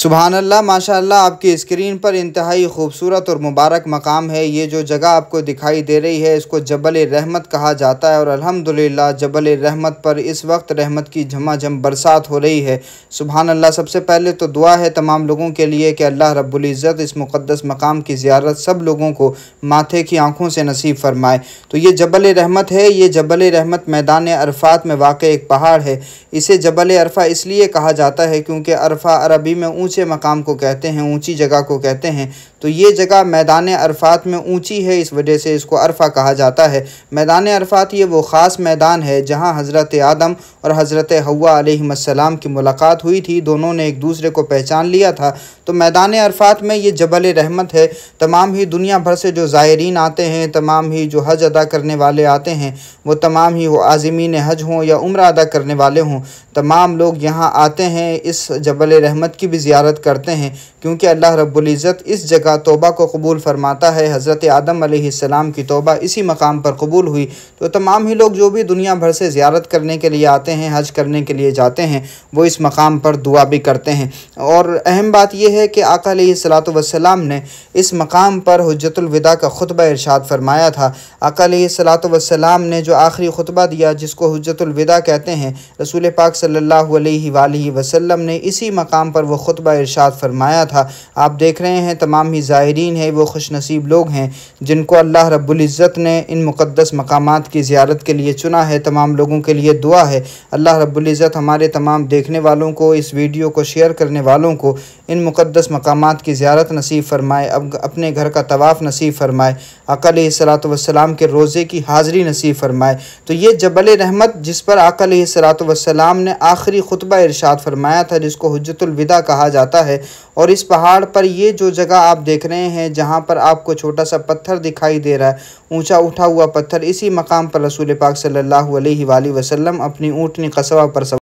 सुबहानल्ला माशा आपकी स्क्रीन पर इंतहाई खूबसूरत और मुबारक मकाम है ये जो जगह आपको दिखाई दे रही है इसको जबल रहमत कहा जाता है और अल्हम्दुलिल्लाह जबल रहमत पर इस वक्त रहमत की झमाझम बरसात हो रही है सुबहानल्ला सबसे पहले तो दुआ है तमाम लोगों के लिए कि अल्लाह रब्बुल इस मुक़दस मकाम की ज़्यारत सब लोगों को माथे की आँखों से नसीब फरमाए तो ये जबल रहमत है ये जबल रहमत मैदान अरफात में वाक़ एक पहाड़ है इसे जबल अरफा इसलिए कहा जाता है क्योंकि अरफा अरबी में ऊंचे मकाम को कहते हैं ऊंची जगह को कहते हैं तो ये जगह मैदान अरफात में ऊंची है इस वजह से इसको अरफा कहा जाता है मैदान अरफात ये वो ख़ास मैदान है जहाँ हज़रत आदम और हज़रत हवा आसमाम की मुलाकात हुई थी दोनों ने एक दूसरे को पहचान लिया था तो मैदान अरफात में ये जबल रहमत है तमाम ही दुनिया भर से जो ज़ायरीन आते हैं तमाम ही जो हज अदा करने वाले आते हैं वो तमाम ही वो आज़मीन हज हों या उम्र अदा करने वाले हों तमाम लोग यहाँ आते हैं इस जबल रहमत की भी ज़्यारत करते हैं क्योंकि अल्लाह रब्ज़त इस जगह तोबा को कबूल फ़रमाता है हज़रत आदम की तोबा इसी मकाम पर कबूल हुई तो तमाम ही लोग जो भी दुनिया भर से ज़्यारत करने के लिए आते हैं हज करने के लिए जाते हैं वो इस मकाम पर दुआ भी करते हैं और अहम बात यह है कि आका सलात ने इस मकाम पर हजतुलविदा का खुतबा इरशाद फरमाया था आका सलात ने जो आखिरी खुतबा दिया जिसको हजतुलविदा कहते हैं रसूल पाक सल्ला वसम ने इसी मकाम पर वह खुतबा खुतबा इरशाद फरमाया था आप देख रहे हैं तमाम ही ज़ाहरीन है वो खुश नसीब लोग हैं जिनको अल्लाह रब्ज़त ने इन मुक़दस मकाम की ज़्यारत के लिए चुना है तमाम लोगों के लिए दुआ है अल्लाह रब्ज़त हमारे तमाम देखने वालों को इस वीडियो को शेयर करने वालों को इन मुक़दस मकाम की ज़्यारत नसीब फरमाए अब अपने घर का तवाफ़ नसीब फरमाए अकल सलात वसलाम के रोज़े की हाज़री नसीब फरमाए तो ये जबल रहमत जिस पर अकल सलात वसलाम ने आखिरी खुतबा इरशाद फरमाया था जिसको हजतुलविदा कहा जाता है और इस पहाड़ पर ये जो जगह आप देख रहे हैं जहाँ पर आपको छोटा सा पत्थर दिखाई दे रहा है ऊंचा उठा हुआ पत्थर इसी मकाम पर रसूल पाक सल्लल्लाहु अलैहि वसल्लम अपनी ऊँटनी कस्बा पर